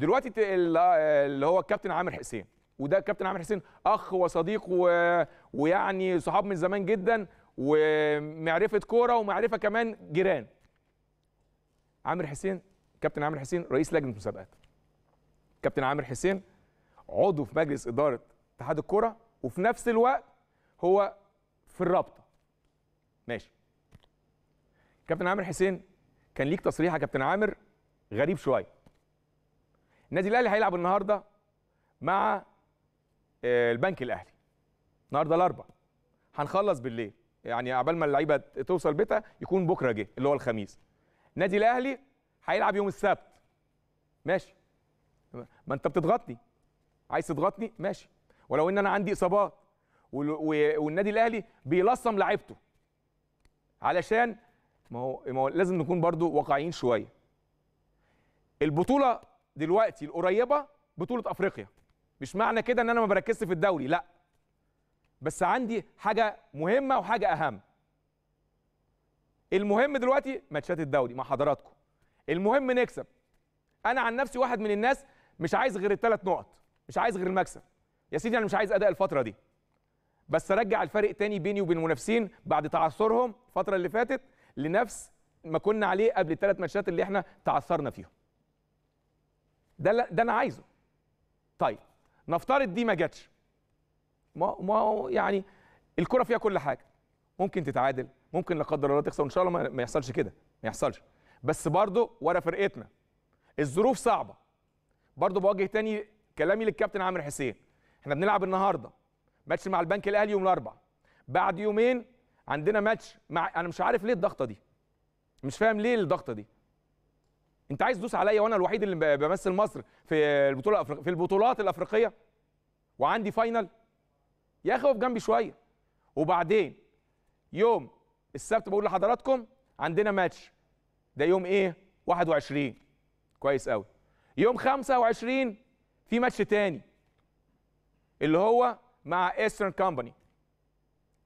دلوقتي اللي هو الكابتن عامر حسين وده الكابتن عامر حسين اخ وصديق و... ويعني صحاب من زمان جدا ومعرفه كوره ومعرفه كمان جيران عامر حسين كابتن عامر حسين رئيس لجنه مسابقات كابتن عامر حسين عضو في مجلس اداره اتحاد الكوره وفي نفس الوقت هو في الرابطه ماشي كابتن عامر حسين كان ليك تصريح يا كابتن عامر غريب شويه النادي الاهلي هيلعب النهارده مع آه، البنك الاهلي النهارده الاربع هنخلص بالليل يعني عبال ما اللعيبه توصل بيتها يكون بكره جه اللي هو الخميس النادي الاهلي هيلعب يوم السبت ماشي ما انت بتضغطني عايز تضغطني ماشي ولو ان انا عندي اصابات والنادي الاهلي بيلصم لعيبته علشان ما هو ما هو لازم نكون برضو واقعيين شويه البطوله دلوقتي القريبه بطوله افريقيا مش معنى كده ان انا ما بركزش في الدوري لا بس عندي حاجه مهمه وحاجه اهم المهم دلوقتي ماتشات الدوري مع حضراتكم المهم نكسب انا عن نفسي واحد من الناس مش عايز غير الثلاث نقط مش عايز غير المكسب يا سيدي انا مش عايز اداء الفتره دي بس ارجع الفرق تاني بيني وبين المنافسين بعد تعثرهم الفتره اللي فاتت لنفس ما كنا عليه قبل الثلاث ماتشات اللي احنا تعثرنا فيهم ده ده انا عايزه طيب نفترض دي ما جاتش ما ما يعني الكره فيها كل حاجه ممكن تتعادل ممكن لا قدر الله تخسر وان شاء الله ما يحصلش كده ما يحصلش بس برضه ورا فرقتنا الظروف صعبه برضه بوجه تاني كلامي للكابتن عامر حسين احنا بنلعب النهارده ماتش مع البنك الاهلي يوم الاربعاء بعد يومين عندنا ماتش مع انا مش عارف ليه الضغطه دي مش فاهم ليه الضغطه دي انت عايز تدوس عليا وانا الوحيد اللي بمثل مصر في البطوله الأفريق... في البطولات الافريقيه وعندي فاينل يا اخي اقف جنبي شويه وبعدين يوم السبت بقول لحضراتكم عندنا ماتش ده يوم ايه 21 كويس قوي يوم 25 في ماتش تاني اللي هو مع ايسترن كومباني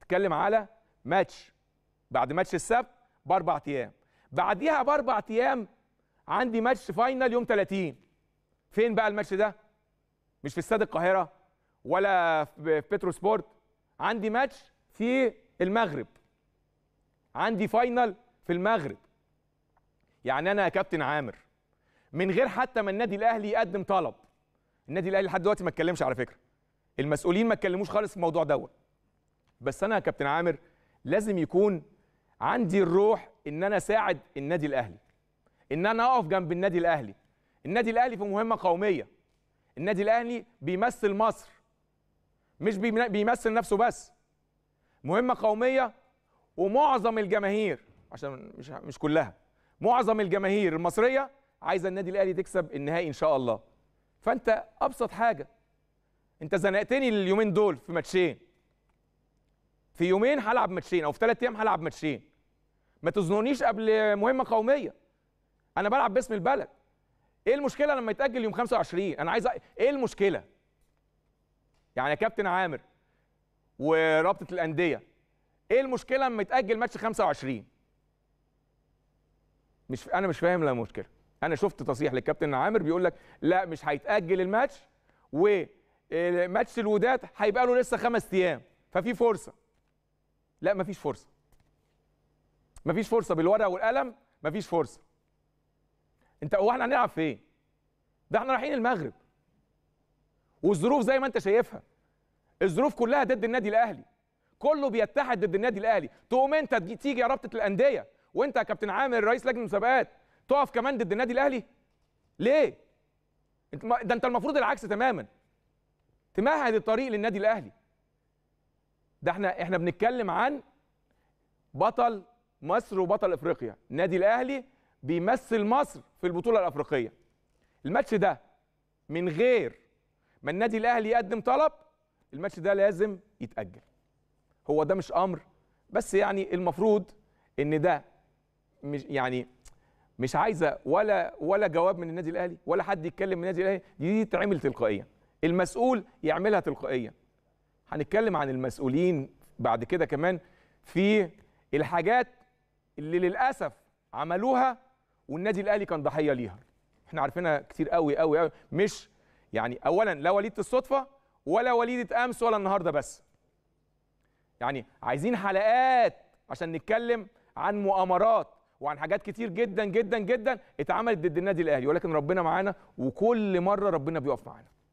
تكلم على ماتش بعد ماتش السبت باربع ايام بعديها باربع ايام عندي ماتش فاينل يوم 30 فين بقى الماتش ده مش في استاد القاهره ولا في بترو سبورت عندي ماتش في المغرب عندي فاينل في المغرب يعني انا يا كابتن عامر من غير حتى ما النادي الاهلي يقدم طلب النادي الاهلي لحد دلوقتي ما اتكلمش على فكره المسؤولين ما اتكلموش خالص في الموضوع دوت بس انا يا كابتن عامر لازم يكون عندي الروح ان انا اساعد النادي الاهلي ان انا اقف جنب النادي الاهلي النادي الاهلي في مهمه قوميه النادي الاهلي بيمثل مصر مش بيمثل نفسه بس مهمه قوميه ومعظم الجماهير عشان مش مش كلها معظم الجماهير المصريه عايزه النادي الاهلي تكسب النهائي ان شاء الله فانت ابسط حاجه انت زنقتني اليومين دول في ماتشين في يومين هلعب ماتشين او في ثلاث ايام هلعب ماتشين ما تزنونيش قبل مهمه قوميه انا بلعب باسم البلد ايه المشكله لما يتاجل يوم 25 انا عايز ايه المشكله يعني يا كابتن عامر ورابطه الانديه ايه المشكله لما يتاجل ماتش 25 مش انا مش فاهم لا مشكله انا شفت تصريح للكابتن عامر بيقول لك لا مش هيتاجل الماتش وماتش الوداد هيبقى له لسه خمس ايام ففي فرصه لا مفيش فرصه مفيش فرصه بالورقه والقلم مفيش فرصه انت هو احنا هنلعب فين ده احنا رايحين المغرب والظروف زي ما انت شايفها الظروف كلها ضد النادي الاهلي كله بيتحد ضد النادي الاهلي تقوم انت تيجي يا رابطه الانديه وانت يا كابتن عامر رئيس لجنه المسابقات تقف كمان ضد النادي الاهلي ليه ده انت المفروض العكس تماما تمهد الطريق للنادي الاهلي ده احنا احنا بنتكلم عن بطل مصر وبطل افريقيا النادي الاهلي بيمثل مصر في البطوله الافريقيه الماتش ده من غير ما النادي الاهلي يقدم طلب الماتش ده لازم يتاجل هو ده مش امر بس يعني المفروض ان ده مش يعني مش عايزه ولا ولا جواب من النادي الاهلي ولا حد يتكلم من النادي الاهلي دي تتعمل تلقائيا المسؤول يعملها تلقائيا هنتكلم عن المسؤولين بعد كده كمان في الحاجات اللي للاسف عملوها والنادي الاهلي كان ضحيه ليها احنا عارفينها كتير قوي قوي قوي مش يعني اولا لا وليده الصدفه ولا وليده امس ولا النهارده بس يعني عايزين حلقات عشان نتكلم عن مؤامرات وعن حاجات كتير جدا جدا جدا اتعملت ضد النادي الاهلي ولكن ربنا معانا وكل مره ربنا بيقف معانا